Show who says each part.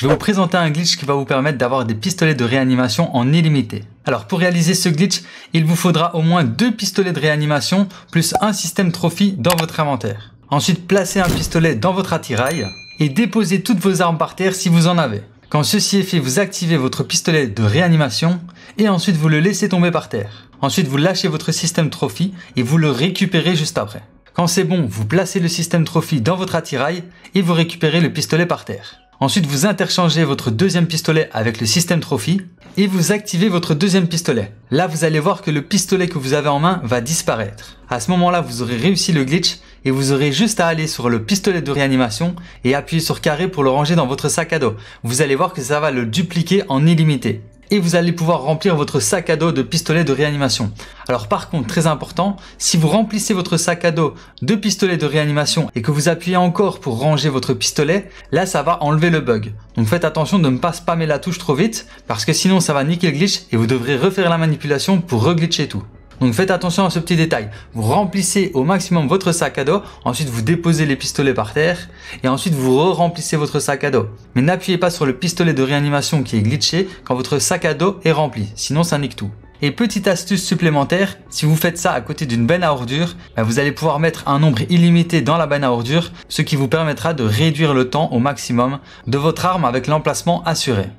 Speaker 1: je vais vous présenter un glitch qui va vous permettre d'avoir des pistolets de réanimation en illimité. Alors pour réaliser ce glitch, il vous faudra au moins deux pistolets de réanimation plus un système trophy dans votre inventaire. Ensuite, placez un pistolet dans votre attirail et déposez toutes vos armes par terre si vous en avez. Quand ceci est fait, vous activez votre pistolet de réanimation et ensuite vous le laissez tomber par terre. Ensuite, vous lâchez votre système trophy et vous le récupérez juste après. Quand c'est bon, vous placez le système trophy dans votre attirail et vous récupérez le pistolet par terre. Ensuite, vous interchangez votre deuxième pistolet avec le système trophy et vous activez votre deuxième pistolet. Là, vous allez voir que le pistolet que vous avez en main va disparaître. À ce moment-là, vous aurez réussi le glitch et vous aurez juste à aller sur le pistolet de réanimation et appuyer sur carré pour le ranger dans votre sac à dos. Vous allez voir que ça va le dupliquer en illimité et vous allez pouvoir remplir votre sac à dos de pistolets de réanimation. Alors par contre, très important, si vous remplissez votre sac à dos de pistolets de réanimation et que vous appuyez encore pour ranger votre pistolet, là ça va enlever le bug. Donc faites attention de ne pas spammer la touche trop vite parce que sinon ça va niquer le glitch et vous devrez refaire la manipulation pour reglitcher tout. Donc faites attention à ce petit détail. Vous remplissez au maximum votre sac à dos, ensuite vous déposez les pistolets par terre et ensuite vous re-remplissez votre sac à dos. Mais n'appuyez pas sur le pistolet de réanimation qui est glitché quand votre sac à dos est rempli, sinon ça nique tout. Et petite astuce supplémentaire, si vous faites ça à côté d'une benne à ordures, bah vous allez pouvoir mettre un nombre illimité dans la benne à ordures, ce qui vous permettra de réduire le temps au maximum de votre arme avec l'emplacement assuré.